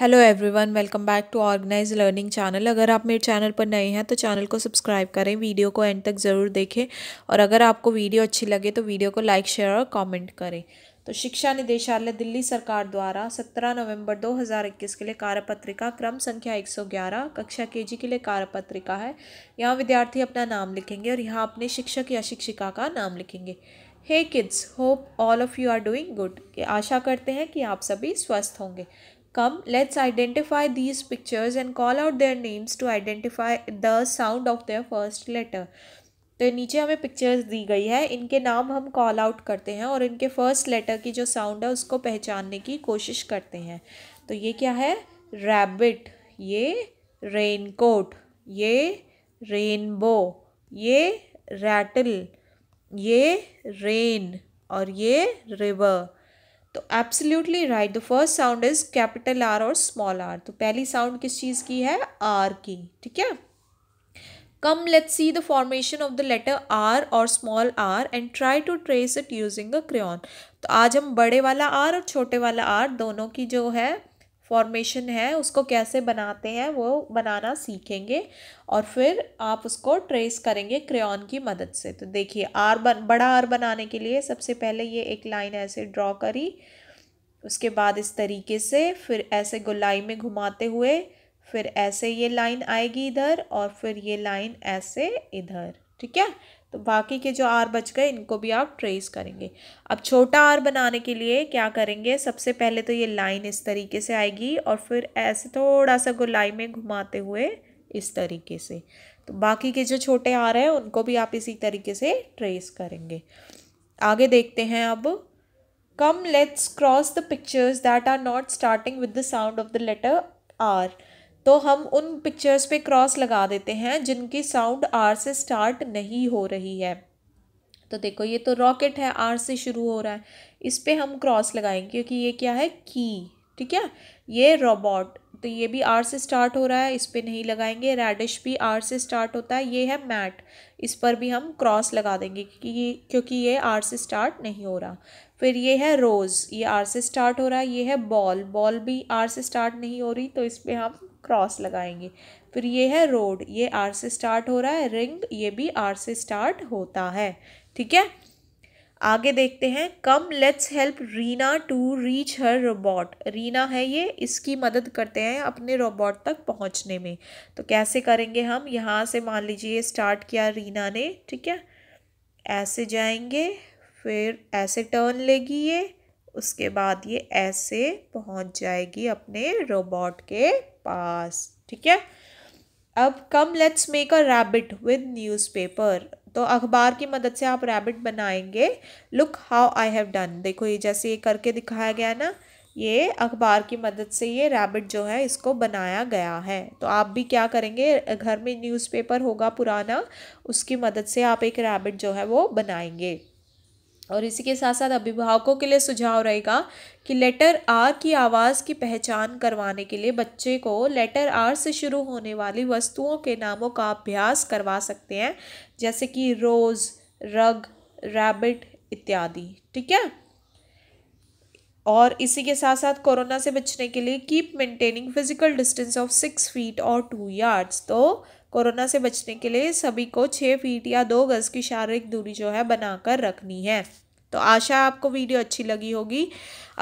Hello everyone welcome back to organize learning channel अगर आप मेरे चैनल पर नए हैं तो चैनल को सब्सक्राइब करें वीडियो को एंड तक ज़रूर देखें और अगर आपको वीडियो अच्छी लगे तो वीडियो को लाइक शेयर और कमेंट करें तो शिक्षा निदेशालय दिल्ली सरकार द्वारा 17 नवंबर 2021 के लिए कार्यपत्रिका क्रम संख्या 111 कक्षा के के लिए कार्यपत्रिका है यहाँ विद्यार्थी अपना नाम लिखेंगे और यहाँ अपने शिक्षक या शिक्षिका का नाम लिखेंगे hey kids hope all of you are doing good आशा करते हैं कि आप सभी स्वस्थ होंगे Come, let's identify these pictures and call out their names to identify the sound of their first letter. तो नीचे हमें पिक्चर्स दी गई है इनके नाम हम कॉल आउट करते हैं और इनके फर्स्ट लेटर की जो साउंड है उसको पहचानने की कोशिश करते हैं तो ये क्या है रैबिट ये रेनकोट ये रेनबो ये रैटल ये रेन और ये रिवर तो absolutely right the first sound is capital R और स्मॉल आर तो पहली साउंड किस चीज़ की है आर की ठीक है come let see the formation of the letter R और small R and try to trace it using a crayon तो आज हम बड़े वाला आर और छोटे वाला आर दोनों की जो है फॉर्मेशन है उसको कैसे बनाते हैं वो बनाना सीखेंगे और फिर आप उसको ट्रेस करेंगे क्रेन की मदद से तो देखिए आर बन बड़ा आर बनाने के लिए सबसे पहले ये एक लाइन ऐसे ड्रॉ करी उसके बाद इस तरीके से फिर ऐसे गुलाई में घुमाते हुए फिर ऐसे ये लाइन आएगी इधर और फिर ये लाइन ऐसे इधर ठीक है तो बाकी के जो आर बच गए इनको भी आप ट्रेस करेंगे अब छोटा आर बनाने के लिए क्या करेंगे सबसे पहले तो ये लाइन इस तरीके से आएगी और फिर ऐसे थोड़ा सा गुलाई में घुमाते हुए इस तरीके से तो बाकी के जो छोटे आर हैं उनको भी आप इसी तरीके से ट्रेस करेंगे आगे देखते हैं अब come let's cross the pictures that are not starting with the sound of the letter R तो हम उन पिक्चर्स पे क्रॉस लगा देते हैं जिनकी साउंड आर से स्टार्ट नहीं हो रही है तो देखो ये तो रॉकेट है आर से शुरू हो रहा है इस पर हम क्रॉस लगाएंगे क्योंकि ये क्या है की ठीक है ये रोबोट तो ये भी आर से स्टार्ट हो रहा है इस पर नहीं लगाएंगे रेडिश भी आर से स्टार्ट होता है ये है मैट इस पर भी हम क्रॉस लगा देंगे क्योंकि ये क्योंकि ये आर से स्टार्ट नहीं हो रहा फिर ये है रोज़ ये आर से स्टार्ट हो रहा है ये है बॉल बॉल भी आर से स्टार्ट नहीं हो रही तो इस पर हम क्रॉस लगाएंगे फिर ये है रोड ये आर से स्टार्ट हो रहा है रिंग ये भी आर से स्टार्ट होता है ठीक है आगे देखते हैं come let's help Reena to reach her robot Reena है ये इसकी मदद करते हैं अपने रोबोट तक पहुंचने में तो कैसे करेंगे हम यहाँ से मान लीजिए स्टार्ट किया रीना ने ठीक है ऐसे जाएंगे फिर ऐसे टर्न लेगी ये उसके बाद ये ऐसे पहुंच जाएगी अपने रोबोट के पास ठीक है अब come let's make a rabbit with newspaper तो अखबार की मदद से आप रैबिट बनाएंगे look how I have done देखो ये जैसे ये करके दिखाया गया ना ये अखबार की मदद से ये रैबिट जो है इसको बनाया गया है तो आप भी क्या करेंगे घर में न्यूज़पेपर होगा पुराना उसकी मदद से आप एक रैबिट जो है वो बनाएंगे और इसी के साथ साथ अभिभावकों के लिए सुझाव रहेगा कि लेटर आर की आवाज़ की पहचान करवाने के लिए बच्चे को लेटर आर से शुरू होने वाली वस्तुओं के नामों का अभ्यास करवा सकते हैं जैसे कि रोज़ रग रैबिट इत्यादि ठीक है और इसी के साथ साथ कोरोना से बचने के लिए keep maintaining physical distance of six feet और टू यार्ड्स तो कोरोना से बचने के लिए सभी को छः फीट या दो गज़ की शारीरिक दूरी जो है बनाकर रखनी है तो आशा आपको वीडियो अच्छी लगी होगी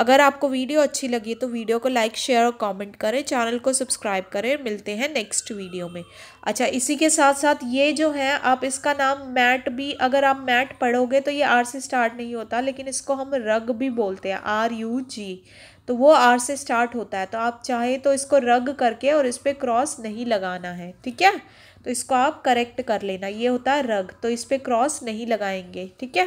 अगर आपको वीडियो अच्छी लगी तो वीडियो को लाइक शेयर और कमेंट करें चैनल को सब्सक्राइब करें मिलते हैं नेक्स्ट वीडियो में अच्छा इसी के साथ साथ ये जो है आप इसका नाम मैट भी अगर आप मैट पढ़ोगे तो ये आर से स्टार्ट नहीं होता लेकिन इसको हम रग भी बोलते हैं आर यू जी तो वो आर से स्टार्ट होता है तो आप चाहें तो इसको रग करके और इस पर क्रॉस नहीं लगाना है ठीक है तो इसको आप करेक्ट कर लेना ये होता है रग तो इस पर क्रॉस नहीं लगाएंगे ठीक है